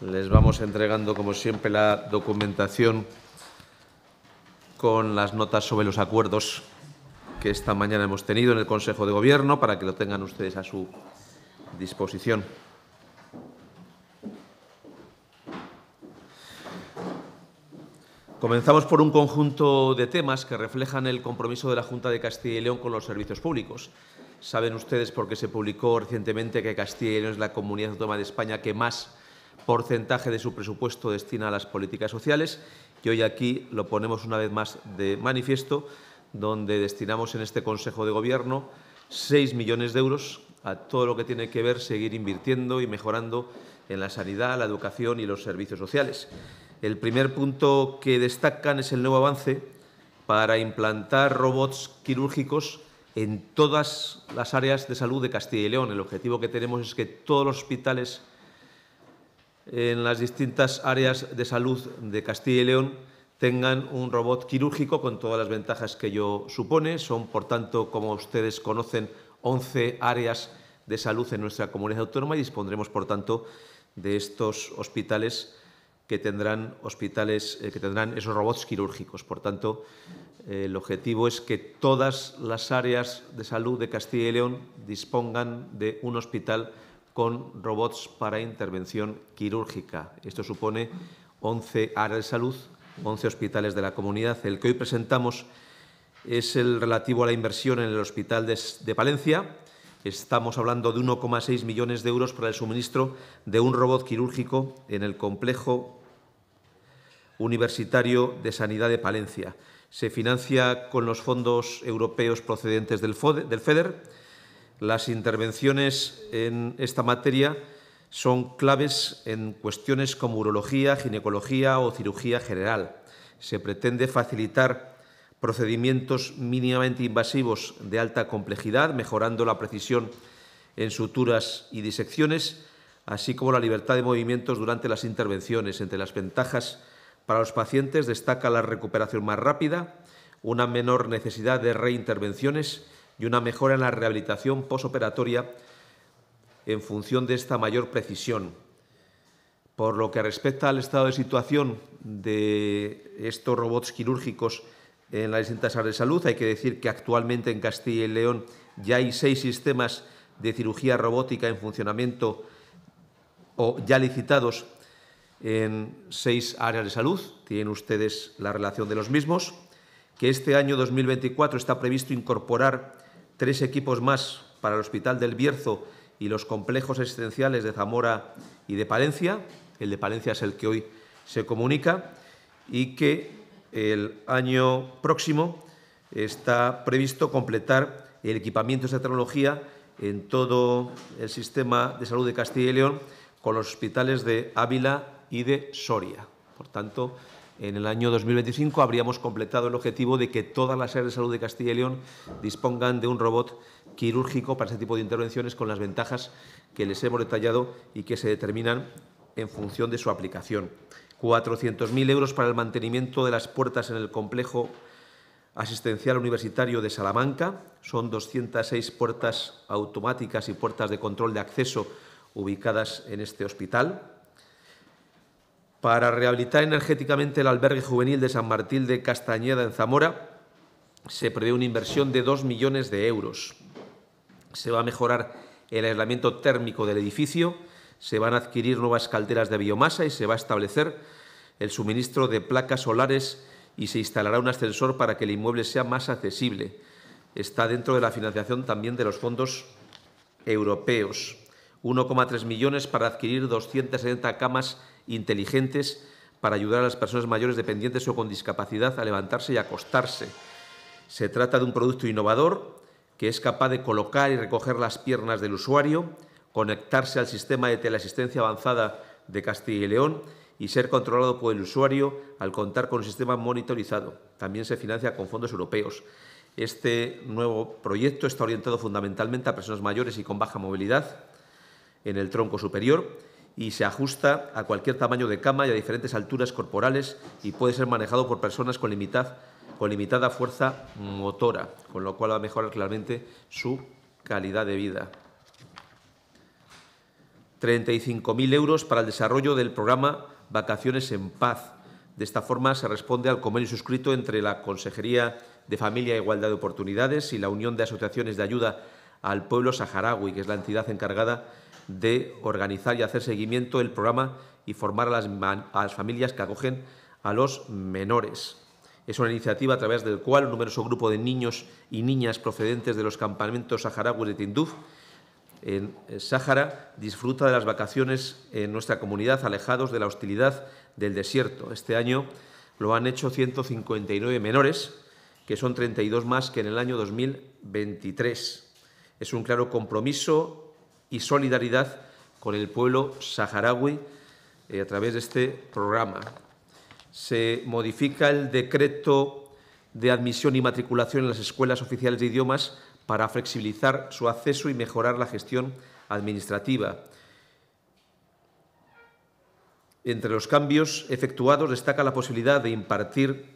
Les vamos entregando, como siempre, la documentación con las notas sobre los acuerdos que esta mañana hemos tenido en el Consejo de Gobierno para que lo tengan ustedes a su disposición. Comenzamos por un conjunto de temas que reflejan el compromiso de la Junta de Castilla y León con los servicios públicos. Saben ustedes, porque se publicó recientemente, que Castilla y León es la comunidad autónoma de España que más porcentaje de su presupuesto destina a las políticas sociales y hoy aquí lo ponemos una vez más de manifiesto, donde destinamos en este Consejo de Gobierno 6 millones de euros a todo lo que tiene que ver seguir invirtiendo y mejorando en la sanidad, la educación y los servicios sociales. El primer punto que destacan es el nuevo avance para implantar robots quirúrgicos en todas las áreas de salud de Castilla y León. El objetivo que tenemos es que todos los hospitales en las distintas áreas de salud de Castilla y León tengan un robot quirúrgico con todas las ventajas que ello supone. Son, por tanto, como ustedes conocen, 11 áreas de salud en nuestra comunidad autónoma y dispondremos, por tanto, de estos hospitales que tendrán hospitales, eh, que tendrán esos robots quirúrgicos. Por tanto, eh, el objetivo es que todas las áreas de salud de Castilla y León dispongan de un hospital con robots para intervención quirúrgica. Esto supone 11 áreas de salud, 11 hospitales de la comunidad. El que hoy presentamos es el relativo a la inversión en el Hospital de Palencia. Estamos hablando de 1,6 millones de euros para el suministro de un robot quirúrgico en el complejo Universitario de Sanidad de Palencia. Se financia con los fondos europeos procedentes del, FEDER. Las intervenciones en esta materia son claves en cuestiones como urología, ginecología o cirugía general. Se pretende facilitar procedimientos mínimamente invasivos de alta complejidad, mejorando la precisión en suturas y disecciones, así como la libertad de movimientos durante las intervenciones. Entre las ventajas para los pacientes destaca la recuperación más rápida, una menor necesidad de reintervenciones y una mejora en la rehabilitación posoperatoria en función de esta mayor precisión. Por lo que respecta al estado de situación de estos robots quirúrgicos en las distintas áreas de salud, hay que decir que actualmente en Castilla y León ya hay seis sistemas de cirugía robótica en funcionamiento o ya licitados en seis áreas de salud, tienen ustedes la relación de los mismos, que este año 2024 está previsto incorporar tres equipos más para el Hospital del Bierzo y los complejos asistenciales de Zamora y de Palencia, el de Palencia es el que hoy se comunica, y que el año próximo está previsto completar el equipamiento de esta tecnología en todo el sistema de salud de Castilla y León con los hospitales de Ávila, y de Soria. Por tanto, en el año 2025 habríamos completado el objetivo de que todas las áreas de salud de Castilla y León dispongan de un robot quirúrgico para ese tipo de intervenciones con las ventajas que les hemos detallado y que se determinan en función de su aplicación. 400.000 euros para el mantenimiento de las puertas en el complejo asistencial universitario de Salamanca. Son 206 puertas automáticas y puertas de control de acceso ubicadas en este hospital para rehabilitar energéticamente el albergue juvenil de San Martín de Castañeda en Zamora se prevé una inversión de 2 millones de euros. Se va a mejorar el aislamiento térmico del edificio, se van a adquirir nuevas calderas de biomasa y se va a establecer el suministro de placas solares y se instalará un ascensor para que el inmueble sea más accesible. Está dentro de la financiación también de los fondos europeos. 1,3 millones para adquirir 270 camas inteligentes para ayudar a las personas mayores dependientes o con discapacidad a levantarse y acostarse. Se trata de un producto innovador que es capaz de colocar y recoger las piernas del usuario, conectarse al sistema de teleasistencia avanzada de Castilla y León y ser controlado por el usuario al contar con un sistema monitorizado. También se financia con fondos europeos. Este nuevo proyecto está orientado fundamentalmente a personas mayores y con baja movilidad en el tronco superior y se ajusta a cualquier tamaño de cama y a diferentes alturas corporales y puede ser manejado por personas con, limitad, limitada fuerza motora, con lo cual va a mejorar claramente su calidad de vida. 35.000 euros para el desarrollo del programa Vacaciones en Paz. De esta forma se responde al convenio suscrito entre la Consejería de Familia e Igualdad de Oportunidades y la Unión de Asociaciones de Ayuda al Pueblo Saharaui, que es la entidad encargada de organizar y hacer seguimiento del programa y formar a las, familias que acogen a los menores. Es una iniciativa a través del cual un numeroso grupo de niños y niñas procedentes de los campamentos saharauis de Tinduf en Sáhara disfruta de las vacaciones en nuestra comunidad alejados de la hostilidad del desierto. Este año lo han hecho 159 menores, que son 32 más que en el año 2023. Es un claro compromiso y solidaridad con el pueblo saharaui eh, a través de este programa. Se modifica el decreto de admisión y matriculación en las escuelas oficiales de idiomas para flexibilizar su acceso y mejorar la gestión administrativa. Entre los cambios efectuados destaca la posibilidad de impartir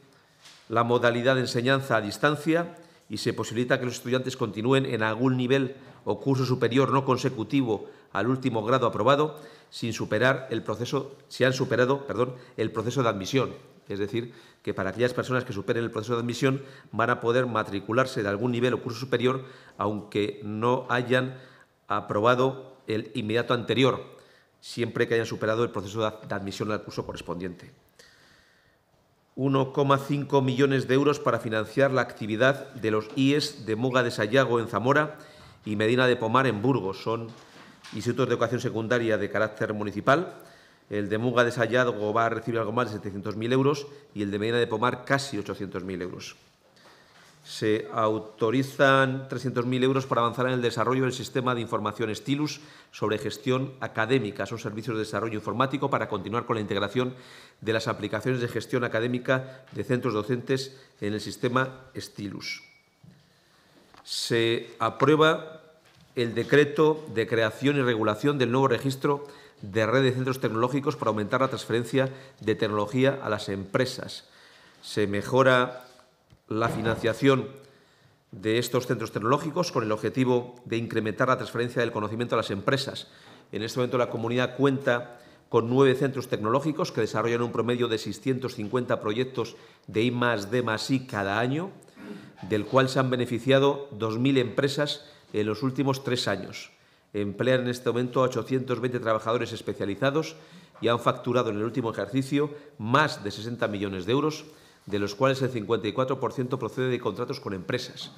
la modalidad de enseñanza a distancia y se posibilita que los estudiantes continúen en algún nivel o curso superior no consecutivo al último grado aprobado sin superar el proceso, si han superado perdón, el proceso de admisión. Es decir, que para aquellas personas que superen el proceso de admisión van a poder matricularse de algún nivel o curso superior aunque no hayan aprobado el inmediato anterior, siempre que hayan superado el proceso de admisión al curso correspondiente. 1,5 millones de euros para financiar la actividad de los IES de Muga de Sayago en Zamora y Medina de Pomar en Burgos. Son institutos de educación secundaria de carácter municipal. El de Muga de Sayago va a recibir algo más de 700.000 euros y el de Medina de Pomar casi 800.000 euros se autorizan 300.000 euros para avanzar en el desarrollo del sistema de información Stilus sobre gestión académica. Son servicios de desarrollo informático para continuar con la integración de las aplicaciones de gestión académica de centros docentes en el sistema Stilus. Se aprueba el decreto de creación y regulación del nuevo registro de red de centros tecnológicos para aumentar la transferencia de tecnología a las empresas. Se mejora la financiación de estos centros tecnológicos con el objetivo de incrementar la transferencia del conocimiento a las empresas. En este momento la comunidad cuenta con nueve centros tecnológicos que desarrollan un promedio de 650 proyectos de I D I cada año, del cual se han beneficiado 2.000 empresas en los últimos tres años. Emplean en este momento 820 trabajadores especializados y han facturado en el último ejercicio más de 60 millones de euros de los cuales el 54% procede de contratos con empresas.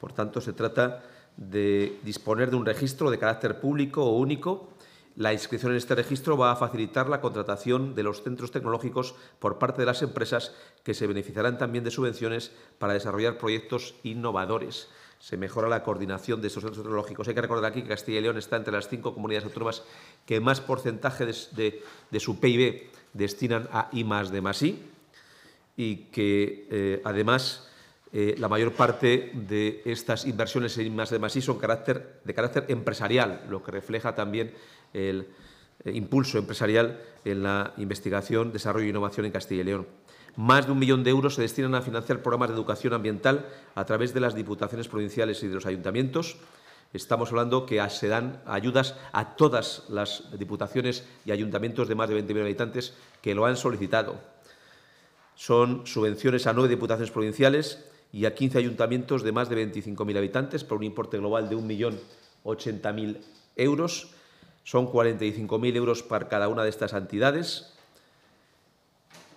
Por tanto, se trata de disponer de un registro de carácter público o único. La inscripción en este registro va a facilitar la contratación de los centros tecnológicos por parte de las empresas que se beneficiarán también de subvenciones para desarrollar proyectos innovadores. Se mejora la coordinación de estos centros tecnológicos. Hay que recordar aquí que Castilla y León está entre las cinco comunidades autónomas que más porcentaje de, su PIB destinan a I I y que eh, además eh, la mayor parte de estas inversiones en más de más son de carácter empresarial, lo que refleja también el eh, impulso empresarial en la investigación, desarrollo e innovación en Castilla y León. Más de un millón de euros se destinan a financiar programas de educación ambiental a través de las diputaciones provinciales y de los ayuntamientos. Estamos hablando que se dan ayudas a todas las diputaciones y ayuntamientos de más de 20.000 habitantes que lo han solicitado son subvenciones a nueve diputaciones provinciales y a 15 ayuntamientos de más de 25.000 habitantes por un importe global de 1.080.000 euros. Son 45.000 euros para cada una de estas entidades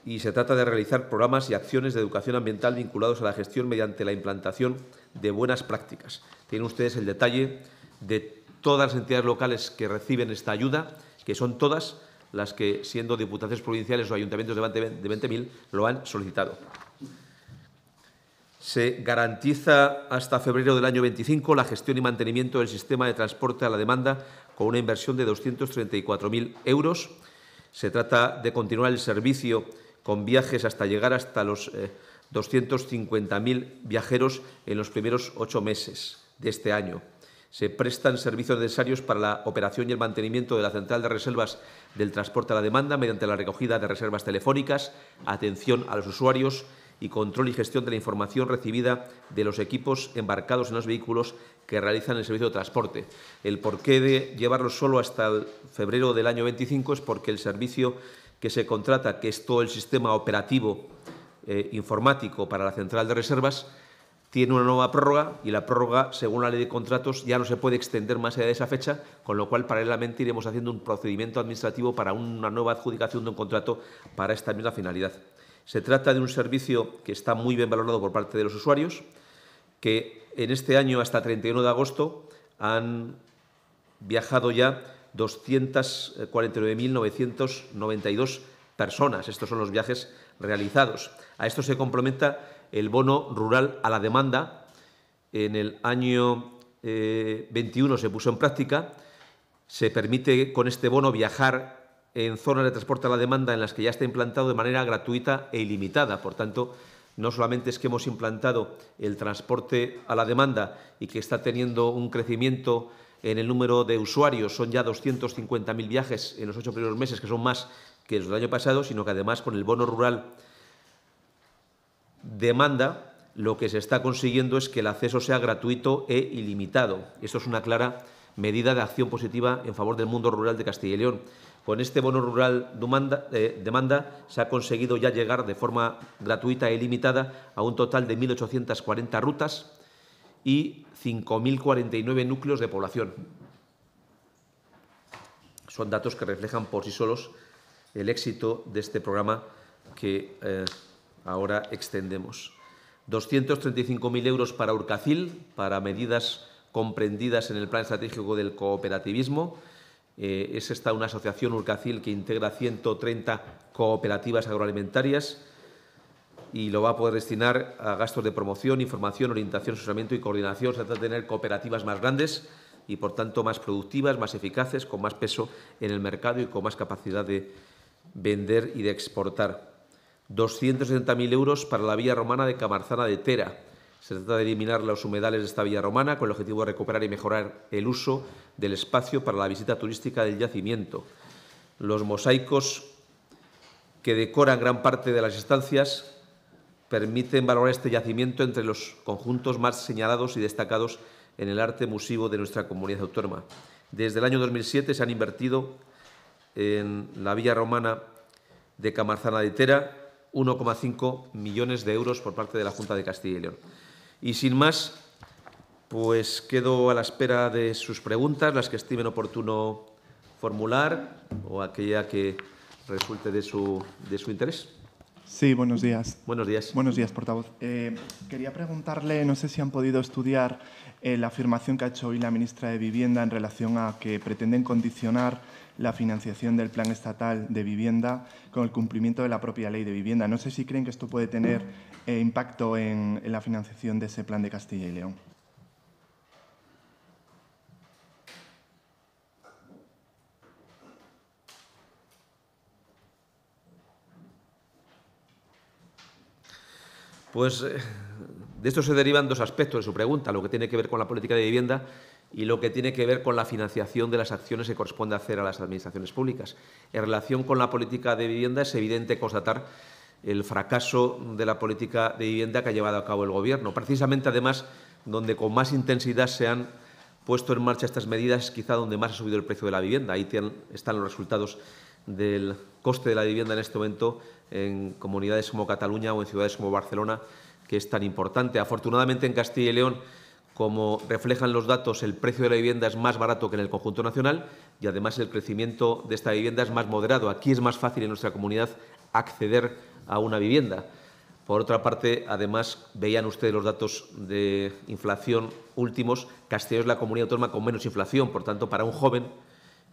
y se trata de realizar programas y acciones de educación ambiental vinculados a la gestión mediante la implantación de buenas prácticas. Tienen ustedes el detalle de todas las entidades locales que reciben esta ayuda, que son todas, las que, siendo diputaciones provinciales o ayuntamientos de 20.000, lo han solicitado. Se garantiza hasta febrero del año 25 la gestión y mantenimiento del sistema de transporte a la demanda con una inversión de 234.000 euros. Se trata de continuar el servicio con viajes hasta llegar hasta los 250.000 eh, viajeros en los primeros ocho meses de este año se prestan servicios necesarios para la operación y el mantenimiento de la central de reservas del transporte a la demanda mediante la recogida de reservas telefónicas, atención a los usuarios y control y gestión de la información recibida de los equipos embarcados en los vehículos que realizan el servicio de transporte. El porqué de llevarlo solo hasta febrero del año 25 es porque el servicio que se contrata, que es todo el sistema operativo eh, informático para la central de reservas, tiene una nueva prórroga y la prórroga, según la ley de contratos, ya no se puede extender más allá de esa fecha, con lo cual paralelamente iremos haciendo un procedimiento administrativo para una nueva adjudicación de un contrato para esta misma finalidad. Se trata de un servicio que está muy bien valorado por parte de los usuarios, que en este año hasta 31 de agosto han viajado ya 249.992 personas. Estos son los viajes realizados. A esto se complementa el bono rural a la demanda. En el año 21 eh, se puso en práctica. Se permite con este bono viajar en zonas de transporte a la demanda en las que ya está implantado de manera gratuita e ilimitada. Por tanto, no solamente es que hemos implantado el transporte a la demanda y que está teniendo un crecimiento en el número de usuarios, son ya 250.000 viajes en los ocho primeros meses, que son más que los del año pasado, sino que además con el bono rural demanda, lo que se está consiguiendo es que el acceso sea gratuito e ilimitado. Esto es una clara medida de acción positiva en favor del mundo rural de Castilla y León. Con este bono rural demanda, eh, demanda, se ha conseguido ya llegar de forma gratuita e ilimitada a un total de 1.840 rutas y 5.049 núcleos de población. Son datos que reflejan por sí solos el éxito de este programa que eh, ahora extendemos. 235.000 euros para Urcacil, para medidas comprendidas en el Plan Estratégico del Cooperativismo. Eh, es esta una asociación Urcacil que integra 130 cooperativas agroalimentarias y lo va a poder destinar a gastos de promoción, información, orientación, asesoramiento y coordinación. Se trata de tener cooperativas más grandes y, por tanto, más productivas, más eficaces, con más peso en el mercado y con más capacidad de vender y de exportar. 270.000 euros para la villa romana de Camarzana de Tera. Se trata de eliminar los humedales de esta villa romana con el objetivo de recuperar y mejorar el uso del espacio para la visita turística del yacimiento. Los mosaicos que decoran gran parte de las estancias permiten valorar este yacimiento entre los conjuntos más señalados y destacados en el arte musivo de nuestra comunidad autónoma. Desde el año 2007 se han invertido en la villa romana de Camarzana de Tera 1,5 millones de euros por parte de la Junta de Castilla y León. Y sin más, pues quedo a la espera de sus preguntas, las que estimen oportuno formular o aquella que resulte de su, de su interés. Sí, buenos días. Buenos días. Buenos días, portavoz. Eh, quería preguntarle, no sé si han podido estudiar eh, la afirmación que ha hecho hoy la ministra de Vivienda en relación a que pretenden condicionar la financiación del Plan Estatal de Vivienda con el cumplimiento de la propia Ley de Vivienda. No sé si creen que esto puede tener eh, impacto en la financiación de ese plan de Castilla y León. Pues eh, de esto se derivan dos aspectos de su pregunta, lo que tiene que ver con la política de vivienda y lo que tiene que ver con la financiación de las acciones que corresponde hacer a las administraciones públicas. En relación con la política de vivienda es evidente constatar el fracaso de la política de vivienda que ha llevado a cabo el Gobierno. Precisamente, además, donde con más intensidad se han puesto en marcha estas medidas es quizá donde más ha subido el precio de la vivienda. Ahí están los resultados del coste de la vivienda en este momento en comunidades como Cataluña o en ciudades como Barcelona, que es tan importante. Afortunadamente, en Castilla y León, como reflejan los datos, el precio de la vivienda es más barato que en el conjunto nacional y además el crecimiento de esta vivienda es más moderado. Aquí es más fácil en nuestra comunidad acceder a una vivienda. Por otra parte, además, veían ustedes los datos de inflación últimos. Castellón es la comunidad autónoma con menos inflación, por tanto, para un joven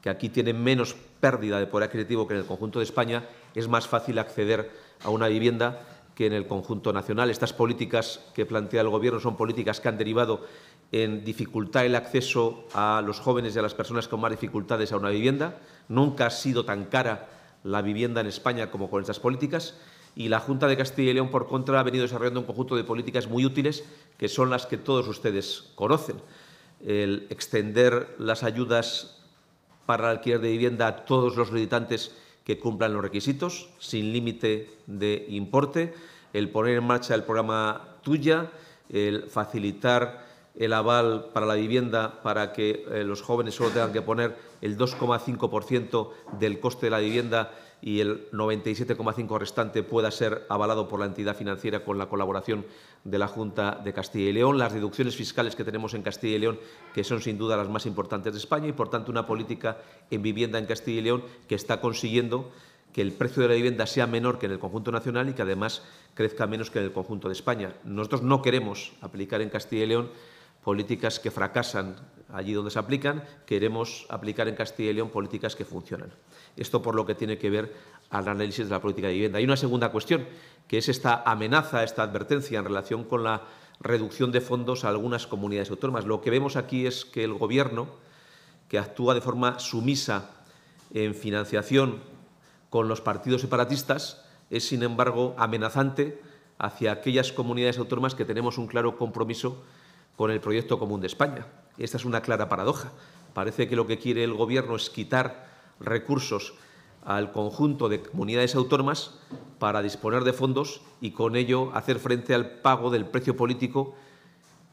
que aquí tiene menos pérdida de poder adquisitivo que en el conjunto de España, es más fácil acceder a una vivienda que en el conjunto nacional. Estas políticas que plantea el Gobierno son políticas que han derivado en dificultar el acceso a los jóvenes y a las personas con más dificultades a una vivienda. Nunca ha sido tan cara la vivienda en España como con estas políticas. Y la Junta de Castilla y León, por contra, ha venido desarrollando un conjunto de políticas muy útiles que son las que todos ustedes conocen. El extender las ayudas para el alquiler de vivienda a todos los militantes que cumplan los requisitos, sin límite de importe, el poner en marcha el programa Tuya, el facilitar el aval para la vivienda para que eh, los jóvenes solo tengan que poner el 2,5% del coste de la vivienda y el 97,5% restante pueda ser avalado por la entidad financiera con la colaboración de la Junta de Castilla y León, las deducciones fiscales que tenemos en Castilla y León, que son sin duda las más importantes de España, y por tanto una política en vivienda en Castilla y León que está consiguiendo que el precio de la vivienda sea menor que en el conjunto nacional y que además crezca menos que en el conjunto de España. Nosotros no queremos aplicar en Castilla y León políticas que fracasan allí donde se aplican, queremos aplicar en Castilla y León políticas que funcionan. Esto por lo que tiene que ver al análisis de la política de vivienda. Hay una segunda cuestión que es esta amenaza, esta advertencia en relación con la reducción de fondos a algunas comunidades autónomas. Lo que vemos aquí es que el Gobierno, que actúa de forma sumisa en financiación con los partidos separatistas, es, sin embargo, amenazante hacia aquellas comunidades autónomas que tenemos un claro compromiso con el proyecto común de España. Esta es una clara paradoja. Parece que lo que quiere el Gobierno es quitar recursos al conjunto de comunidades autónomas para disponer de fondos y con ello hacer frente al pago del precio político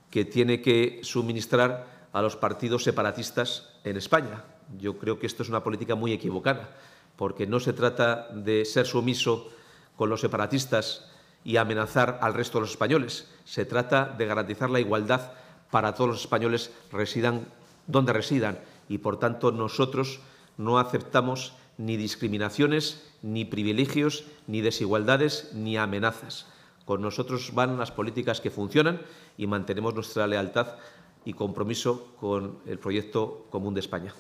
que tiene que suministrar a los partidos separatistas en España. Yo creo que esto es una política muy equivocada, porque no se trata de ser sumiso con los separatistas y amenazar al resto de los españoles. Se trata de garantizar la igualdad para todos los españoles, residan donde residan. Y, por tanto, nosotros no aceptamos ni discriminaciones, ni privilegios, ni desigualdades, ni amenazas. Con nosotros van las políticas que funcionan y mantenemos nuestra lealtad y compromiso con el proyecto común de España.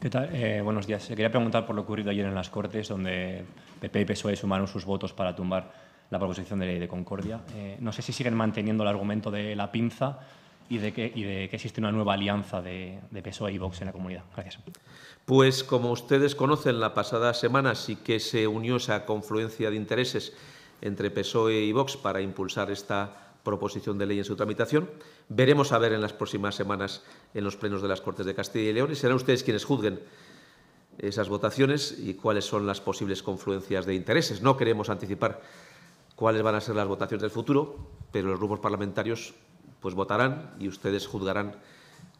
¿Qué tal? Eh, buenos días. Quería preguntar por lo ocurrido ayer en las Cortes, donde PP y PSOE sumaron sus votos para tumbar la proposición de ley de Concordia. Eh, no sé si siguen manteniendo el argumento de la pinza y de que, existe una nueva alianza de, de PSOE y Vox en la comunidad. Gracias. Pues como ustedes conocen, la pasada semana sí que se unió esa confluencia de intereses entre PSOE y Vox para impulsar esta proposición de ley en su tramitación. Veremos a ver en las próximas semanas en los plenos de las Cortes de Castilla y León y serán ustedes quienes juzguen esas votaciones y cuáles son las posibles confluencias de intereses. No queremos anticipar cuáles van a ser las votaciones del futuro, pero los grupos parlamentarios pues votarán y ustedes juzgarán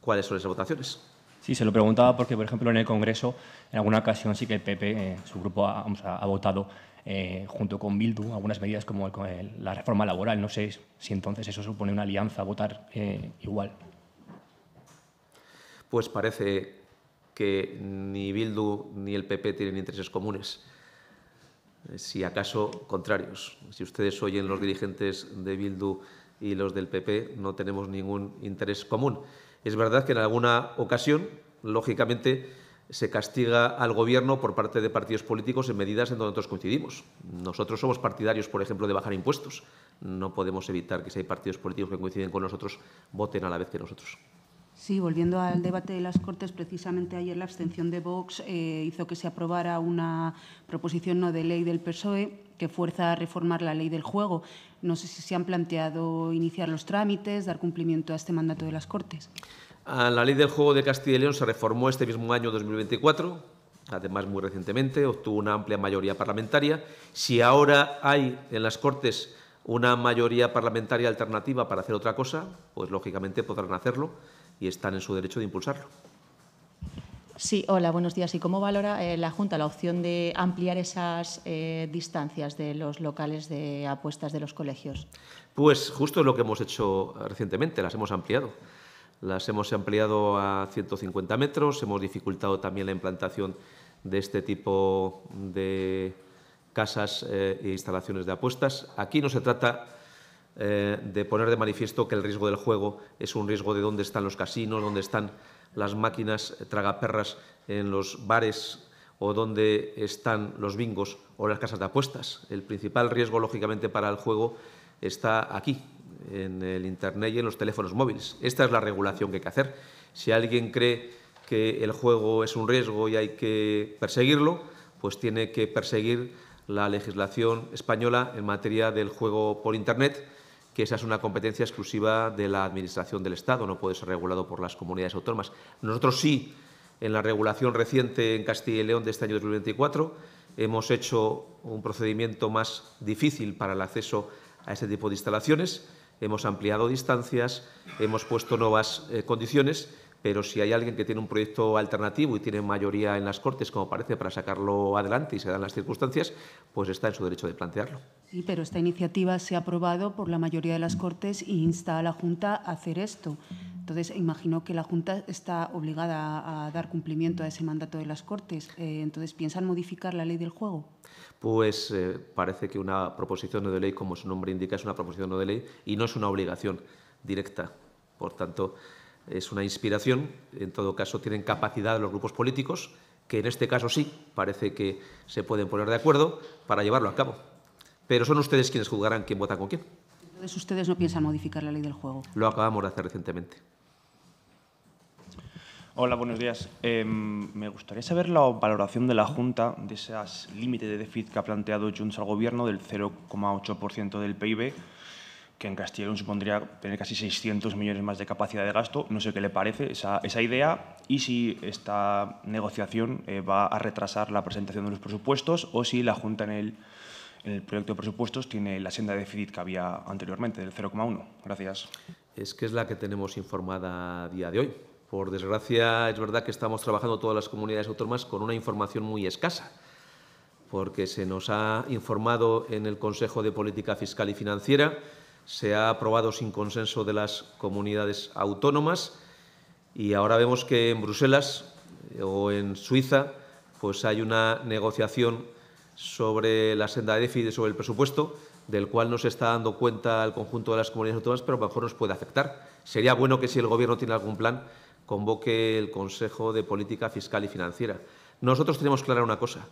cuáles son esas votaciones. Sí, se lo preguntaba porque, por ejemplo, en el Congreso, en alguna ocasión sí que el PP, eh, su grupo, ha, votado eh, junto con Bildu algunas medidas como la reforma laboral. No sé si entonces eso supone una alianza, votar eh, igual. Pues parece que ni Bildu ni el PP tienen intereses comunes, si acaso contrarios. Si ustedes oyen los dirigentes de Bildu y los del PP, no tenemos ningún interés común. Es verdad que en alguna ocasión, lógicamente, se castiga al gobierno por parte de partidos políticos en medidas en donde nosotros coincidimos. Nosotros somos partidarios, por ejemplo, de bajar impuestos. No podemos evitar que si hay partidos políticos que coinciden con nosotros, voten a la vez que nosotros. Sí, volviendo al debate de las Cortes, precisamente ayer la abstención de Vox eh, hizo que se aprobara una proposición no de ley del PSOE que fuerza a reformar la ley del juego. No sé si se han planteado iniciar los trámites, dar cumplimiento a este mandato de las Cortes. Ah, la ley del juego de Castilla y León se reformó este mismo año 2024, además muy recientemente, obtuvo una amplia mayoría parlamentaria. Si ahora hay en las Cortes una mayoría parlamentaria alternativa para hacer otra cosa, pues lógicamente podrán hacerlo y están en su derecho de impulsarlo. Sí, hola, buenos días. ¿Y cómo valora eh, la Junta la opción de ampliar esas eh, distancias de los locales de apuestas de los colegios? Pues justo es lo que hemos hecho recientemente, las hemos ampliado. Las hemos ampliado a 150 metros, hemos dificultado también la implantación de este tipo de casas eh, e instalaciones de apuestas. Aquí no se trata eh, de poner de manifiesto que el riesgo del juego es un riesgo de dónde están los casinos, dónde están las máquinas tragaperras en los bares o dónde están los bingos o las casas de apuestas. El principal riesgo, lógicamente, para el juego está aquí, en el Internet y en los teléfonos móviles. Esta es la regulación que hay que hacer. Si alguien cree que el juego es un riesgo y hay que perseguirlo, pues tiene que perseguir la legislación española en materia del juego por Internet que esa es una competencia exclusiva de la Administración del Estado, no puede ser regulado por las comunidades autónomas. Nosotros sí, en la regulación reciente en Castilla y León de este año 2024, hemos hecho un procedimiento más difícil para el acceso a este tipo de instalaciones, hemos ampliado distancias, hemos puesto nuevas eh, condiciones pero si hay alguien que tiene un proyecto alternativo y tiene mayoría en las Cortes, como parece, para sacarlo adelante y se dan las circunstancias, pues está en su derecho de plantearlo. Sí, pero esta iniciativa se ha aprobado por la mayoría de las Cortes e insta a la Junta a hacer esto. Entonces, imagino que la Junta está obligada a dar cumplimiento a ese mandato de las Cortes. Eh, entonces, ¿piensan modificar la ley del juego? Pues eh, parece que una proposición no de ley, como su nombre indica, es una proposición no de ley y no es una obligación directa. Por tanto, es una inspiración, en todo caso tienen capacidad los grupos políticos, que en este caso sí, parece que se pueden poner de acuerdo para llevarlo a cabo. Pero son ustedes quienes juzgarán quién vota con quién. Entonces ustedes no piensan modificar la ley del juego. Lo acabamos de hacer recientemente. Hola, buenos días. Em, me gustaría saber la valoración de la Junta de ese límite de déficit que ha planteado Junts al Gobierno del 0,8% del PIB que en Castellón supondría tener casi 600 millones más de capacidad de gasto. No sé qué le parece esa, idea y si esta negociación eh, va a retrasar la presentación de los presupuestos o si la Junta en el, proyecto de presupuestos tiene la senda de déficit que había anteriormente, del 0,1. Gracias. Es que es la que tenemos informada a día de hoy. Por desgracia, es verdad que estamos trabajando todas las comunidades autónomas con una información muy escasa porque se nos ha informado en el Consejo de Política Fiscal y Financiera se ha aprobado sin consenso de las comunidades autónomas y ahora vemos que en Bruselas eh, o en Suiza pues hay una negociación sobre la senda de déficit, sobre el presupuesto, del cual no se está dando cuenta el conjunto de las comunidades autónomas, pero a lo mejor nos puede afectar. Sería bueno que si el Gobierno tiene algún plan, convoque el Consejo de Política Fiscal y Financiera. Nosotros tenemos clara una cosa.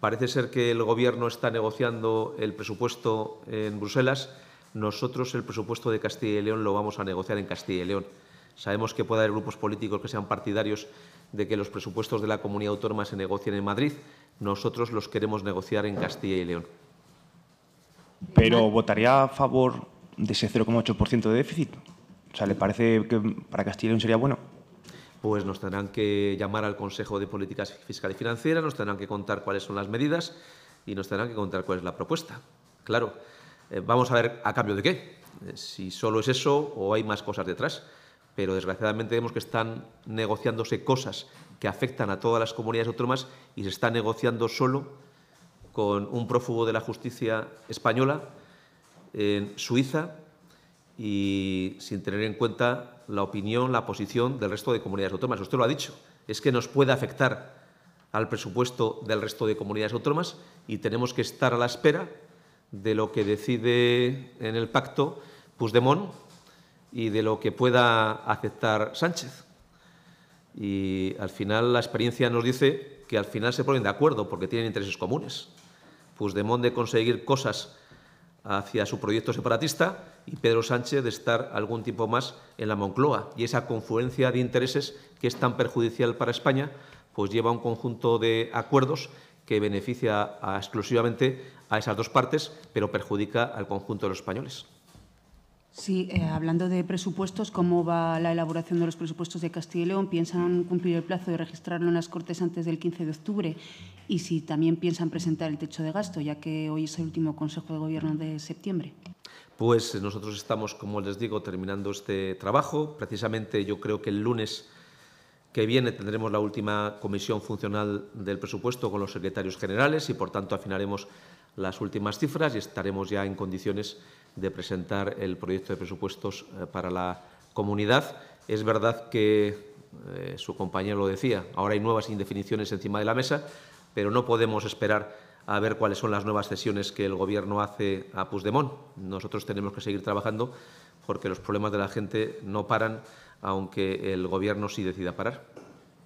Parece ser que el Gobierno está negociando el presupuesto en Bruselas nosotros el presupuesto de Castilla y León lo vamos a negociar en Castilla y León. Sabemos que puede haber grupos políticos que sean partidarios de que los presupuestos de la comunidad autónoma se negocien en Madrid. Nosotros los queremos negociar en Castilla y León. Pero votaría a favor de ese 0,8% de déficit. O sea, ¿le parece que para Castilla y León sería bueno? Pues nos tendrán que llamar al Consejo de Políticas Fiscal y Financiera, nos tendrán que contar cuáles son las medidas y nos tendrán que contar cuál es la propuesta. Claro. Eh, vamos a ver a cambio de qué, eh, si solo es eso o hay más cosas detrás. Pero desgraciadamente vemos que están negociándose cosas que afectan a todas las comunidades autónomas y se está negociando solo con un prófugo de la justicia española en Suiza y sin tener en cuenta la opinión, la posición del resto de comunidades autónomas. Usted lo ha dicho, es que nos puede afectar al presupuesto del resto de comunidades autónomas y tenemos que estar a la espera de lo que decide en el pacto Puigdemont y de lo que pueda aceptar Sánchez. Y al final la experiencia nos dice que al final se ponen de acuerdo porque tienen intereses comunes. Puigdemont de conseguir cosas hacia su proyecto separatista y Pedro Sánchez de estar algún tiempo más en la Moncloa. Y esa confluencia de intereses que es tan perjudicial para España, pues lleva a un conjunto de acuerdos que beneficia exclusivamente a esas dos partes, pero perjudica al conjunto de los españoles. Sí, eh, hablando de presupuestos, ¿cómo va la elaboración de los presupuestos de Castilla y León? ¿Piensan cumplir el plazo de registrarlo en las Cortes antes del 15 de octubre? Y si también piensan presentar el techo de gasto, ya que hoy es el último Consejo de Gobierno de septiembre. Pues nosotros estamos, como les digo, terminando este trabajo. Precisamente yo creo que el lunes que viene tendremos la última comisión funcional del presupuesto con los secretarios generales y, por tanto, afinaremos las últimas cifras y estaremos ya en condiciones de presentar el proyecto de presupuestos eh, para la comunidad. Es verdad que eh, su compañero lo decía, ahora hay nuevas indefiniciones encima de la mesa, pero no podemos esperar a ver cuáles son las nuevas sesiones que el Gobierno hace a Puigdemont. Nosotros tenemos que seguir trabajando porque los problemas de la gente no paran aunque el Gobierno sí decida parar.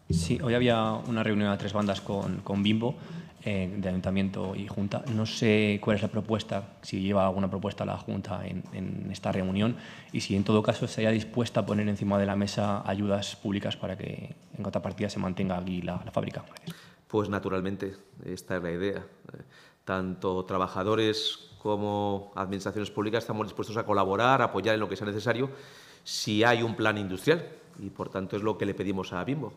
Sí, hoy había una reunión de tres bandas con, Bimbo, eh, de Ayuntamiento y Junta. No sé cuál es la propuesta, si lleva alguna propuesta a la Junta en, esta reunión y si en todo caso estaría dispuesta a poner encima de la mesa ayudas públicas para que en contrapartida se mantenga aquí la, fábrica. Pues naturalmente, esta es la idea. Tanto trabajadores como administraciones públicas estamos dispuestos a colaborar, apoyar en lo que sea necesario si hay un plan industrial. Y por tanto es lo que le pedimos a Bimbo,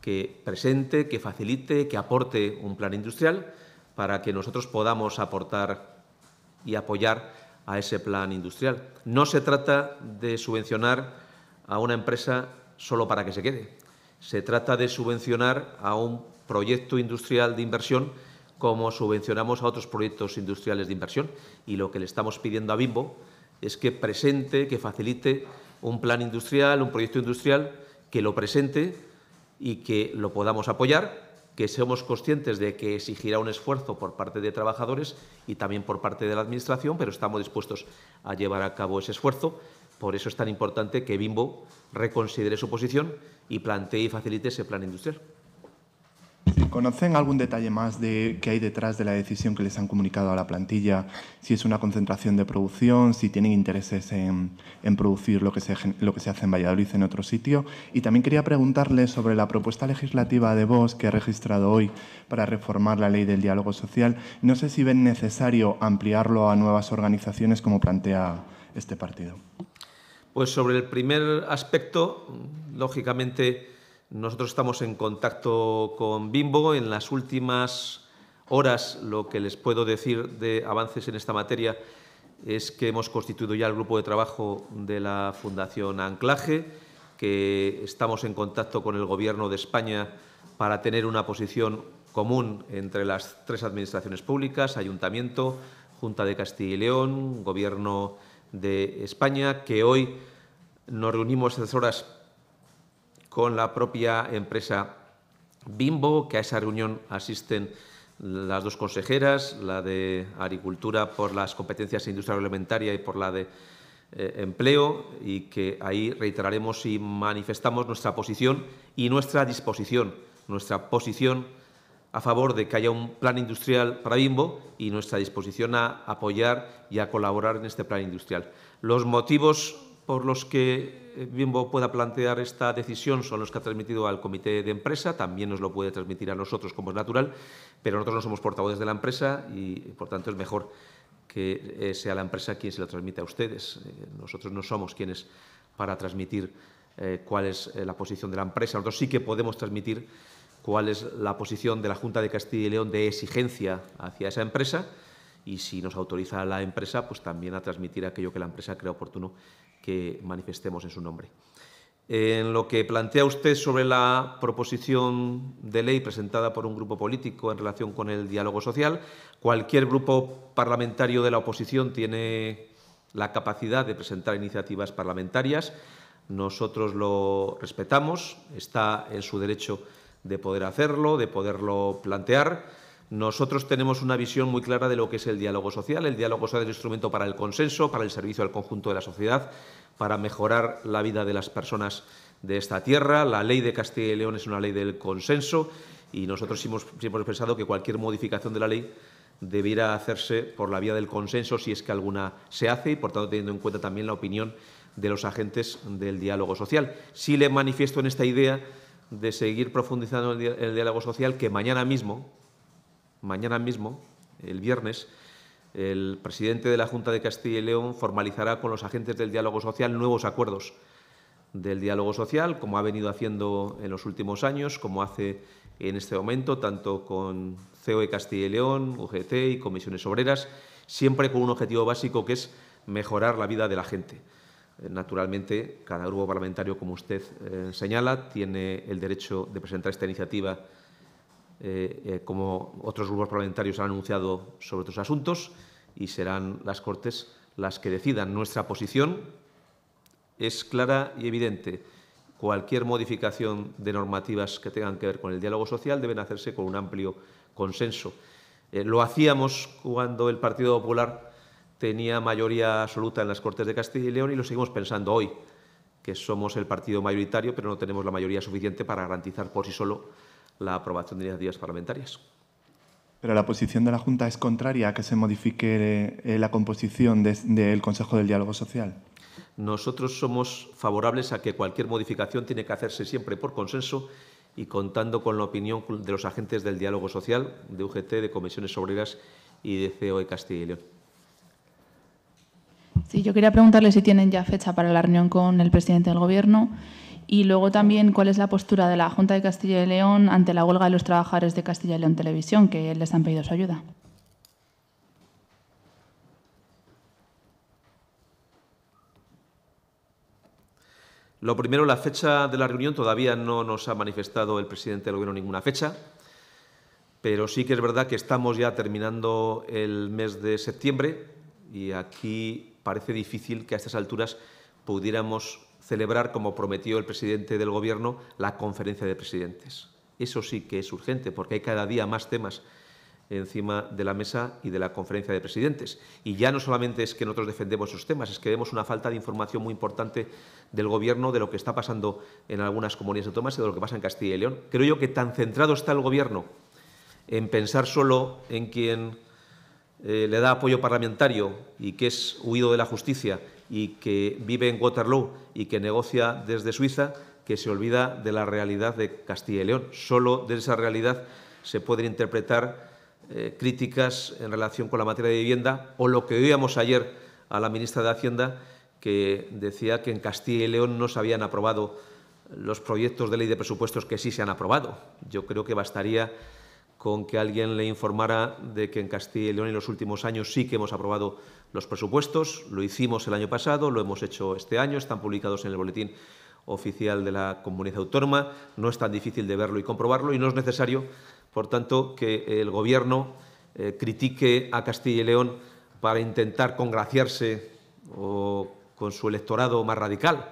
que presente, que facilite, que aporte un plan industrial para que nosotros podamos aportar y apoyar a ese plan industrial. No se trata de subvencionar a una empresa solo para que se quede. Se trata de subvencionar a un proyecto industrial de inversión como subvencionamos a otros proyectos industriales de inversión. Y lo que le estamos pidiendo a Bimbo es que presente, que facilite un plan industrial, un proyecto industrial que lo presente y que lo podamos apoyar, que seamos conscientes de que exigirá un esfuerzo por parte de trabajadores y también por parte de la Administración, pero estamos dispuestos a llevar a cabo ese esfuerzo. Por eso es tan importante que Bimbo reconsidere su posición y plantee y facilite ese plan industrial. ¿Conocen algún detalle más de qué hay detrás de la decisión que les han comunicado a la plantilla? Si es una concentración de producción, si tienen intereses en, producir lo que, se, lo que se hace en Valladolid en otro sitio. Y también quería preguntarle sobre la propuesta legislativa de Vox que ha registrado hoy para reformar la ley del diálogo social. No sé si ven necesario ampliarlo a nuevas organizaciones como plantea este partido. Pues sobre el primer aspecto, lógicamente nosotros estamos en contacto con Bimbo. En las últimas horas lo que les puedo decir de avances en esta materia es que hemos constituido ya el grupo de trabajo de la Fundación Anclaje, que estamos en contacto con el Gobierno de España para tener una posición común entre las tres administraciones públicas, Ayuntamiento, Junta de Castilla y León, Gobierno de España, que hoy nos reunimos estas horas con la propia empresa Bimbo, que a esa reunión asisten las dos consejeras, la de Agricultura por las competencias industria alimentaria y por la de eh, Empleo, y que ahí reiteraremos y manifestamos nuestra posición y nuestra disposición, nuestra posición a favor de que haya un plan industrial para Bimbo y nuestra disposición a apoyar y a colaborar en este plan industrial. Los motivos por los que eh, Bimbo pueda plantear esta decisión son los que ha transmitido al comité de empresa, también nos lo puede transmitir a nosotros, como es natural, pero nosotros no somos portavoces de la empresa y, por tanto, es mejor que eh, sea la empresa quien se lo transmite a ustedes. Eh, nosotros no somos quienes para transmitir cuál es la posición de la empresa. Nosotros sí que podemos transmitir cuál es la posición de la Junta de Castilla y León de exigencia hacia esa empresa y si nos autoriza la empresa, pues también a transmitir aquello que la empresa crea oportuno que manifestemos en su nombre. En lo que plantea usted sobre la proposición de ley presentada por un grupo político en relación con el diálogo social, cualquier grupo parlamentario de la oposición tiene la capacidad de presentar iniciativas parlamentarias. Nosotros lo respetamos, está en su derecho de poder hacerlo, de poderlo plantear nosotros tenemos una visión muy clara de lo que es el diálogo social. El diálogo social es un instrumento para el consenso, para el servicio al conjunto de la sociedad, para mejorar la vida de las personas de esta tierra. La ley de Castilla y León es una ley del consenso y nosotros hemos, siempre hemos pensado que cualquier modificación de la ley debiera hacerse por la vía del consenso si es que alguna se hace y, por tanto, teniendo en cuenta también la opinión de los agentes del diálogo social. Sí le manifiesto en esta idea de seguir profundizando el diálogo social que mañana mismo, Mañana mismo, el viernes, el presidente de la Junta de Castilla y León formalizará con los agentes del diálogo social nuevos acuerdos del diálogo social, como ha venido haciendo en los últimos años, como hace en este momento, tanto con COE Castilla y León, UGT y comisiones obreras, siempre con un objetivo básico que es mejorar la vida de la gente. Naturalmente, cada grupo parlamentario, como usted eh, señala, tiene el derecho de presentar esta iniciativa eh, eh, como otros grupos parlamentarios han anunciado sobre otros asuntos, y serán las Cortes las que decidan. Nuestra posición es clara y evidente. Cualquier modificación de normativas que tengan que ver con el diálogo social deben hacerse con un amplio consenso. Eh, lo hacíamos cuando el Partido Popular tenía mayoría absoluta en las Cortes de Castilla y León y lo seguimos pensando hoy, que somos el partido mayoritario, pero no tenemos la mayoría suficiente para garantizar por sí solo la aprobación de iniciativas parlamentarias. Pero la posición de la Junta es contraria a que se modifique eh, la composición del de, Consejo del Diálogo Social. Nosotros somos favorables a que cualquier modificación tiene que hacerse siempre por consenso y contando con la opinión de los agentes del diálogo social, de UGT, de comisiones obreras y de COE Castilla y León. Sí, yo quería preguntarle si tienen ya fecha para la reunión con el presidente del Gobierno y luego también cuál es la postura de la Junta de Castilla y León ante la huelga de los trabajadores de Castilla y León Televisión, que les han pedido su ayuda. Lo primero, la fecha de la reunión. Todavía no nos ha manifestado el presidente del Gobierno ninguna fecha, pero sí que es verdad que estamos ya terminando el mes de septiembre y aquí parece difícil que a estas alturas pudiéramos celebrar, como prometió el presidente del Gobierno, la conferencia de presidentes. Eso sí que es urgente, porque hay cada día más temas encima de la mesa y de la conferencia de presidentes. Y ya no solamente es que nosotros defendemos esos temas, es que vemos una falta de información muy importante del Gobierno de lo que está pasando en algunas comunidades autónomas y de lo que pasa en Castilla y León. Creo yo que tan centrado está el Gobierno en pensar solo en quien eh, le da apoyo parlamentario y que es huido de la justicia y que vive en Waterloo y que negocia desde Suiza, que se olvida de la realidad de Castilla y León. Solo de esa realidad se pueden interpretar eh, críticas en relación con la materia de vivienda o lo que oíamos ayer a la ministra de Hacienda, que decía que en Castilla y León no se habían aprobado los proyectos de ley de presupuestos que sí se han aprobado. Yo creo que bastaría con que alguien le informara de que en Castilla y León en los últimos años sí que hemos aprobado los presupuestos. Lo hicimos el año pasado, lo hemos hecho este año, están publicados en el boletín oficial de la comunidad autónoma. No es tan difícil de verlo y comprobarlo y no es necesario, por tanto, que el Gobierno eh, critique a Castilla y León para intentar congraciarse con su electorado más radical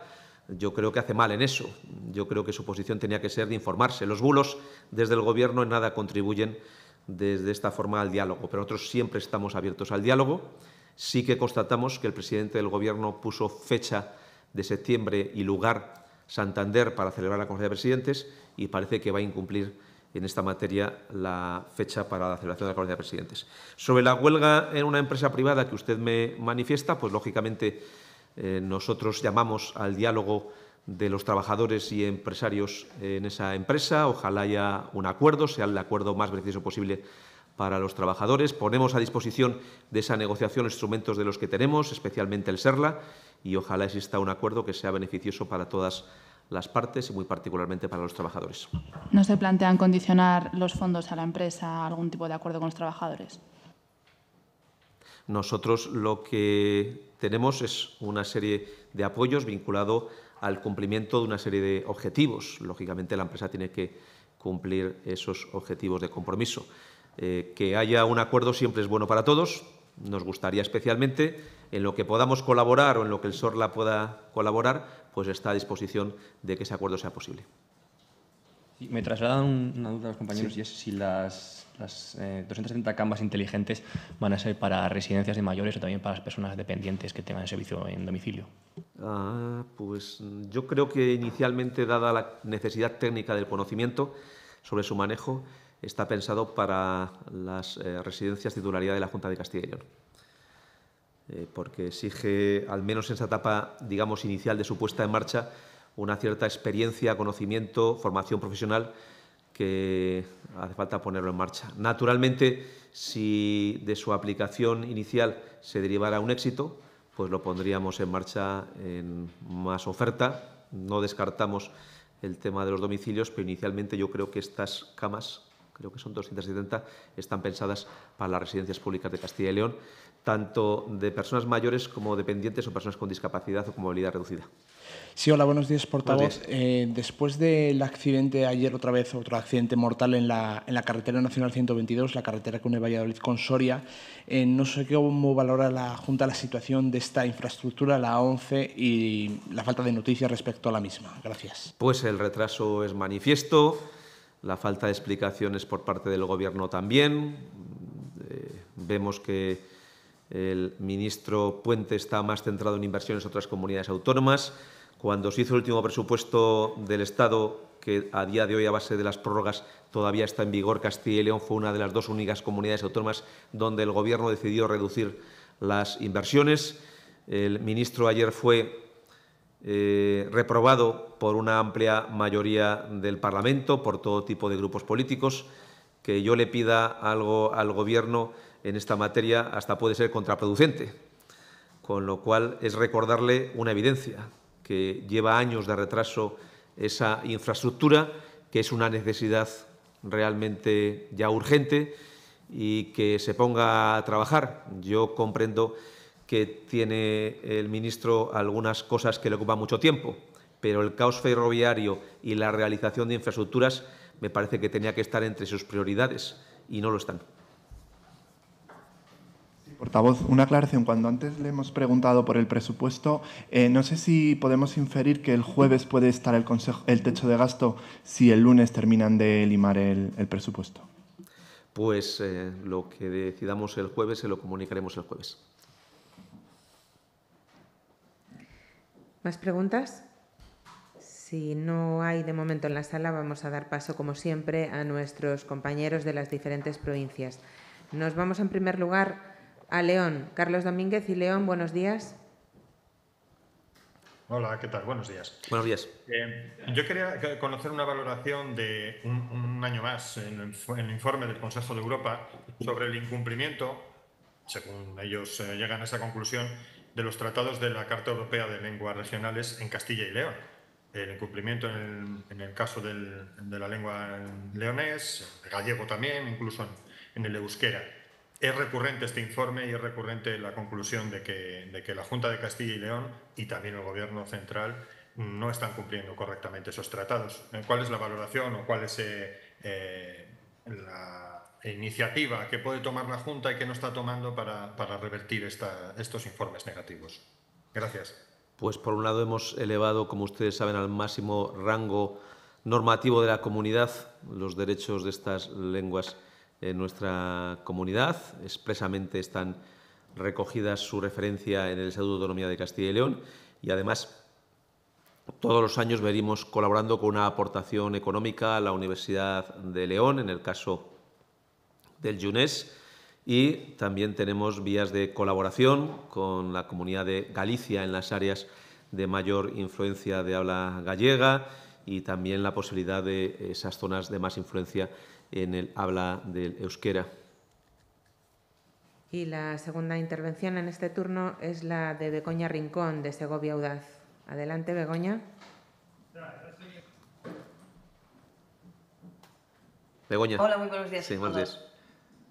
yo creo que hace mal en eso. Yo creo que su posición tenía que ser de informarse. Los bulos desde el Gobierno en nada contribuyen desde esta forma al diálogo, pero nosotros siempre estamos abiertos al diálogo. Sí que constatamos que el presidente del Gobierno puso fecha de septiembre y lugar Santander para celebrar la Conferencia de Presidentes y parece que va a incumplir en esta materia la fecha para la celebración de la Conferencia de Presidentes. Sobre la huelga en una empresa privada que usted me manifiesta, pues lógicamente eh, nosotros llamamos al diálogo de los trabajadores y empresarios en esa empresa. Ojalá haya un acuerdo, sea el acuerdo más preciso posible para los trabajadores. Ponemos a disposición de esa negociación instrumentos de los que tenemos, especialmente el SERLA, y ojalá exista un acuerdo que sea beneficioso para todas las partes y muy particularmente para los trabajadores. ¿No se plantean condicionar los fondos a la empresa a algún tipo de acuerdo con los trabajadores? Nosotros lo que tenemos es una serie de apoyos vinculado al cumplimiento de una serie de objetivos. Lógicamente, la empresa tiene que cumplir esos objetivos de compromiso. Eh, que haya un acuerdo siempre es bueno para todos. Nos gustaría especialmente en lo que podamos colaborar o en lo que el SORLA pueda colaborar, pues está a disposición de que ese acuerdo sea posible. me trasladan una duda a los compañeros y si las las 270 eh, camas inteligentes van a ser para residencias de mayores o también para las personas dependientes que tengan servicio en domicilio. Ah, pues mm, yo creo que inicialmente, dada la necesidad técnica del conocimiento sobre su manejo, está pensado para las eh, residencias titularidad de la Junta de Castilla y León. Eh, porque exige, al menos en esa etapa, digamos, inicial de su puesta en marcha, una cierta experiencia, conocimiento, formación profesional que hace falta ponerlo en marcha. Naturalmente, si de su aplicación inicial se derivara un éxito, pues lo pondríamos en marcha en más oferta. No descartamos el tema de los domicilios, pero inicialmente yo creo que estas camas, creo que son 270, están pensadas para las residencias públicas de Castilla y León, tanto de personas mayores como dependientes o personas con discapacidad o con movilidad reducida. Sí, hola, buenos días, portavoz. Eh, después del accidente ayer, otra vez, otro accidente mortal en la, en la carretera nacional 122, la carretera que une Valladolid con Soria, eh, no sé cómo valora la Junta la situación de esta infraestructura, la 11, y la falta de noticias respecto a la misma. Gracias. Pues el retraso es manifiesto, la falta de explicaciones por parte del Gobierno también. Eh, vemos que el ministro Puente está más centrado en inversiones en otras comunidades autónomas. Cuando se hizo el último presupuesto del Estado, que a día de hoy, a base de las prórrogas, todavía está en vigor, Castilla y León fue una de las dos únicas comunidades autónomas donde el Gobierno decidió reducir las inversiones. El ministro ayer fue eh, reprobado por una amplia mayoría del Parlamento, por todo tipo de grupos políticos. Que yo le pida algo al Gobierno en esta materia hasta puede ser contraproducente, con lo cual es recordarle una evidencia, que lleva años de retraso esa infraestructura, que es una necesidad realmente ya urgente y que se ponga a trabajar. Yo comprendo que tiene el ministro algunas cosas que le ocupan mucho tiempo, pero el caos ferroviario y la realización de infraestructuras me parece que tenía que estar entre sus prioridades y no lo están. Portavoz, una aclaración. Cuando antes le hemos preguntado por el presupuesto, eh, no sé si podemos inferir que el jueves puede estar el, consejo, el techo de gasto si el lunes terminan de limar el, presupuesto. Pues eh, lo que decidamos el jueves se lo comunicaremos el jueves. ¿Más preguntas? Si no hay de momento en la sala, vamos a dar paso, como siempre, a nuestros compañeros de las diferentes provincias. Nos vamos, en primer lugar, a León. Carlos Domínguez y León, buenos días. Hola, ¿qué tal? Buenos días. Buenos días. Eh, yo quería conocer una valoración de un, año más en el, informe del Consejo de Europa sobre el incumplimiento, según ellos eh, llegan a esa conclusión, de los tratados de la Carta Europea de Lenguas Regionales en Castilla y León. El incumplimiento en el, caso de la lengua leonés, gallego también, incluso en el euskera. Es recurrente este informe y es recurrente la conclusión de que, la Junta de Castilla y León y también el Gobierno central no están cumpliendo correctamente esos tratados. Eh, ¿Cuál es la valoración o cuál es eh, eh, la iniciativa que puede tomar la Junta y que no está tomando para, revertir estos informes negativos? Gracias. Pues por un lado hemos elevado, como ustedes saben, al máximo rango normativo de la comunidad los derechos de estas lenguas en nuestra comunidad. Expresamente están recogidas su referencia en el Salud de Autonomía de Castilla y León y además todos los años venimos colaborando con una aportación económica a la Universidad de León, en el caso del YUNES y también tenemos vías de colaboración con la comunidad de Galicia en las áreas de mayor influencia de habla gallega y también la posibilidad de esas zonas de más influencia en el habla del euskera. Y la segunda intervención en este turno es la de Begoña Rincón, de Segovia Audaz. Adelante, Begoña. Begoña. Hola, muy buenos días.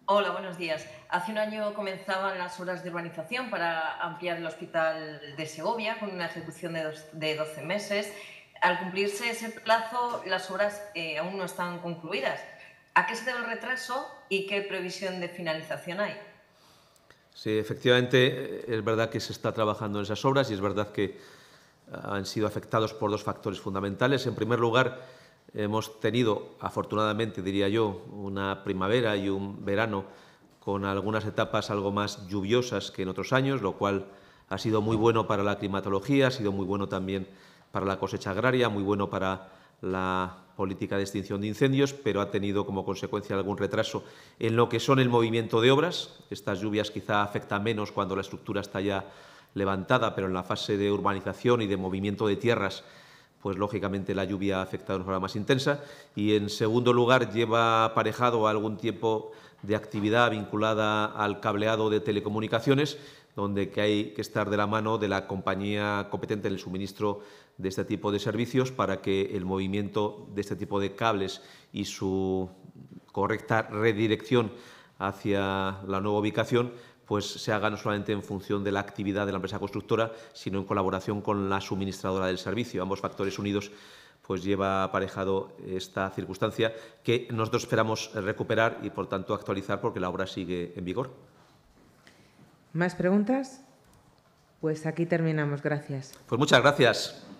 Hola, buenos días. Hace un año comenzaban las obras de urbanización para ampliar el hospital de Segovia con una ejecución de, 12 meses. Al cumplirse ese plazo, las obras eh, aún no están concluidas ¿A qué se debe el retraso y qué previsión de finalización hay? Sí, efectivamente, es verdad que se está trabajando en esas obras y es verdad que eh, han sido afectados por dos factores fundamentales. En primer lugar, hemos tenido, afortunadamente, diría yo, una primavera y un verano con algunas etapas algo más lluviosas que en otros años, lo cual ha sido muy bueno para la climatología, ha sido muy bueno también para la cosecha agraria, muy bueno para la política de extinción de incendios, pero ha tenido como consecuencia algún retraso en lo que son el movimiento de obras. Estas lluvias quizá afectan menos cuando la estructura está ya levantada, pero en la fase de urbanización y de movimiento de tierras, pues lógicamente la lluvia ha afectado de una forma más intensa. Y en segundo lugar, lleva aparejado algún tiempo de actividad vinculada al cableado de telecomunicaciones, donde que hay que estar de la mano de la compañía competente en el suministro de este tipo de servicios para que el movimiento de este tipo de cables y su correcta redirección hacia la nueva ubicación pues se haga no solamente en función de la actividad de la empresa constructora, sino en colaboración con la suministradora del servicio. Ambos factores unidos pues lleva aparejado esta circunstancia que nosotros esperamos recuperar y por tanto actualizar porque la obra sigue en vigor. ¿Más preguntas? Pues aquí terminamos. Gracias. Pues muchas gracias.